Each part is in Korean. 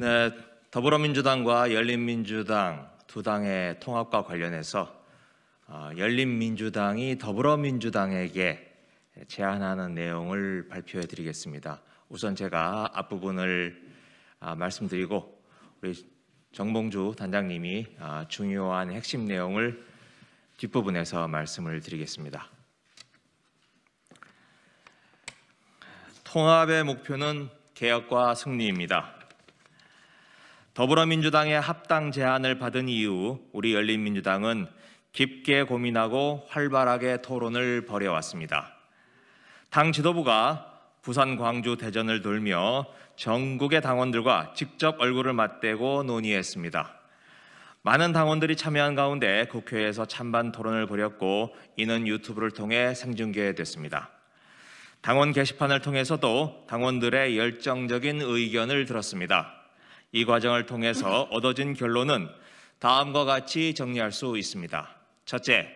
네, 더불어민주당과 열린민주당 두 당의 통합과 관련해서 어, 열린민주당이 더불어민주당에게 제안하는 내용을 발표해 드리겠습니다. 우선 제가 앞부분을 아, 말씀드리고 우리 정봉주 단장님이 아, 중요한 핵심 내용을 뒷부분에서 말씀을 드리겠습니다. 통합의 목표는 개혁과 승리입니다. 더불어민주당의 합당 제안을 받은 이후 우리 열린민주당은 깊게 고민하고 활발하게 토론을 벌여왔습니다. 당 지도부가 부산, 광주, 대전을 돌며 전국의 당원들과 직접 얼굴을 맞대고 논의했습니다. 많은 당원들이 참여한 가운데 국회에서 찬반 토론을 벌였고 이는 유튜브를 통해 생중계됐습니다. 당원 게시판을 통해서도 당원들의 열정적인 의견을 들었습니다. 이 과정을 통해서 얻어진 결론은 다음과 같이 정리할 수 있습니다. 첫째,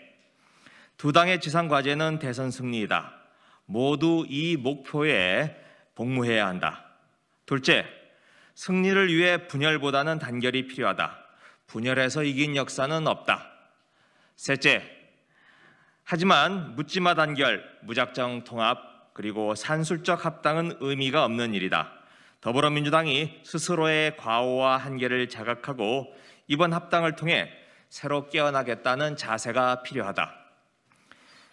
두 당의 지상 과제는 대선 승리이다. 모두 이 목표에 복무해야 한다. 둘째, 승리를 위해 분열보다는 단결이 필요하다. 분열해서 이긴 역사는 없다. 셋째, 하지만 묻지마 단결, 무작정 통합, 그리고 산술적 합당은 의미가 없는 일이다. 더불어민주당이 스스로의 과오와 한계를 자각하고 이번 합당을 통해 새로 깨어나겠다는 자세가 필요하다.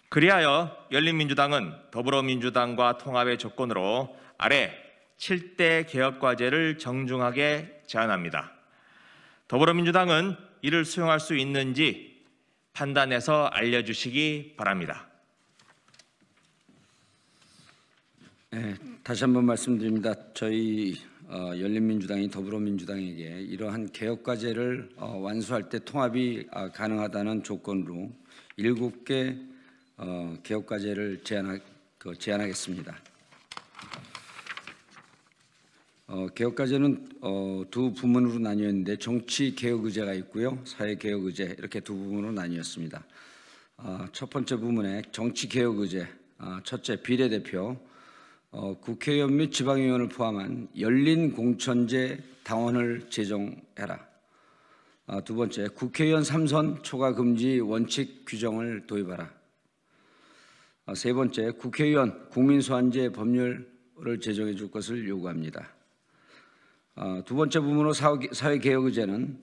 그리하여 열린민주당은 더불어민주당과 통합의 조건으로 아래 7대 개혁과제를 정중하게 제안합니다. 더불어민주당은 이를 수용할 수 있는지 판단해서 알려주시기 바랍니다. 네, 다시 한 번 말씀드립니다. 저희 어, 열린민주당이 더불어민주당에게 이러한 개혁 과제를 어, 완수할 때 통합이 아, 가능하다는 조건으로 일곱 개 어, 개혁 과제를 제안하, 그, 제안하겠습니다. 어, 개혁 과제는 어, 두 부문으로 나뉘었는데 정치 개혁 의제가 있고요, 사회 개혁 의제 이렇게 두 부문으로 나뉘었습니다. 어, 첫 번째 부문에 정치 개혁 의제, 어, 첫째 비례대표 어, 국회의원 및 지방의원을 포함한 열린 공천제 당원을 제정해라. 어, 두 번째, 국회의원 3선 초과 금지 원칙 규정을 도입하라. 어, 세 번째, 국회의원 국민소환제 법률을 제정해 줄 것을 요구합니다. 어, 두 번째 부문으로 사회개혁의제는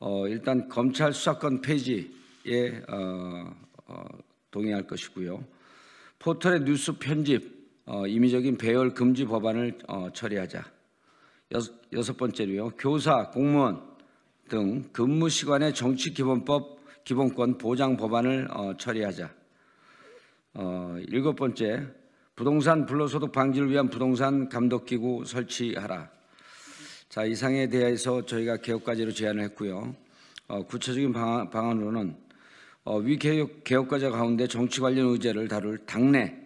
어, 일단 검찰 수사권 폐지에 어, 어, 동의할 것이고요. 포털의 뉴스 편집, 어, 임의적인 배열 금지 법안을 어, 처리하자. 여섯, 여섯 번째로요. 교사, 공무원 등 근무 시간의 정치 기본법 기본권 보장 법안을 어, 처리하자. 어, 일곱 번째, 부동산 불로소득 방지를 위한 부동산 감독기구 설치하라. 자, 이상에 대해서 저희가 개혁과제로 제안을 했고요. 어, 구체적인 방안, 으로는 어, 위개혁 개혁과제 가운데 정치 관련 의제를 다룰 당내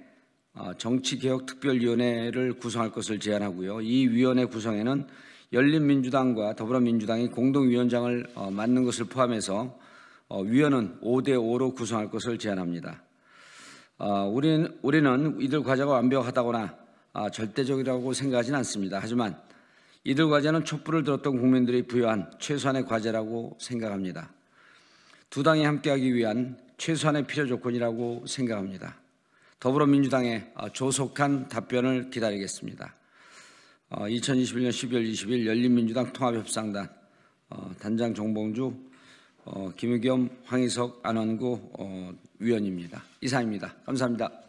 어, 정치개혁특별위원회를 구성할 것을 제안하고요. 이 위원회 구성에는 열린민주당과 더불어민주당이 공동위원장을 어, 맡는 것을 포함해서 어, 위원은 5대5로 구성할 것을 제안합니다. 우리는, 우리는 이들 과제가 완벽하다거나 아, 절대적이라고 생각하지는 않습니다. 하지만 이들 과제는 촛불을 들었던 국민들이 부여한 최소한의 과제라고 생각합니다. 두 당이 함께하기 위한 최소한의 필요 조건이라고 생각합니다. 더불어민주당의 어, 조속한 답변을 기다리겠습니다. 2021년 12월 20일 열린민주당 통합협상단 어, 단장 정봉주, 어, 김의겸, 황희석, 안원구 위원입니다. 이상입니다. 감사합니다.